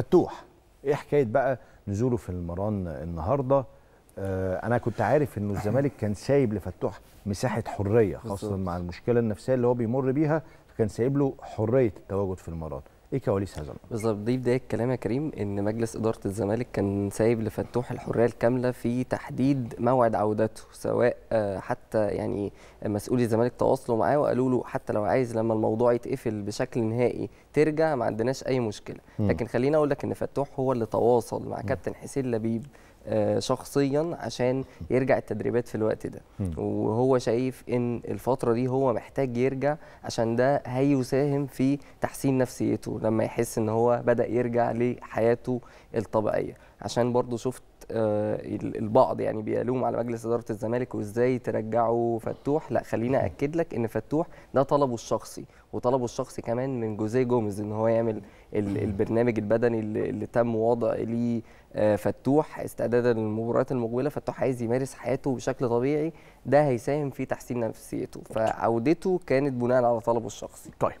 فتوح ايه حكايه بقى نزوله في المران النهارده آه انا كنت عارف انه الزمالك كان سايب لفتوح مساحه حريه خاصه مع المشكله النفسيه اللي هو بيمر بيها كان سايب له حريه التواجد في المران ايه كواليس هذا الامر؟ بالظبط دي بدايه كلام يا كريم ان مجلس اداره الزمالك كان سايب لفتوح الحريه الكامله في تحديد موعد عودته سواء آه، حتى يعني مسؤولي الزمالك تواصلوا معاه وقالوا له حتى لو عايز لما الموضوع يتقفل بشكل نهائي ترجع ما عندناش اي مشكله لكن خليني اقول لك ان فتوح هو اللي تواصل مع كابتن حسين لبيب آه، شخصيا عشان يرجع التدريبات في الوقت ده وهو شايف ان الفتره دي هو محتاج يرجع عشان ده هيساهم في تحسين نفسيته لما يحس ان هو بدا يرجع لحياته الطبيعيه عشان برضو شفت آه، البعض يعني بيلوم على مجلس اداره الزمالك وازاي ترجعوا فتوح لا خلينا اكد لك ان فتوح ده طلبه الشخصي وطلبه الشخصي كمان من جوزيه جوميز ان هو يعمل البرنامج البدني اللي تم وضع ليه آه، فتوح استعدادا للمباريات المقبله فتوح عايز يمارس حياته بشكل طبيعي ده هيساهم في تحسين نفسيته فعودته كانت بناء على طلبه الشخصي طيب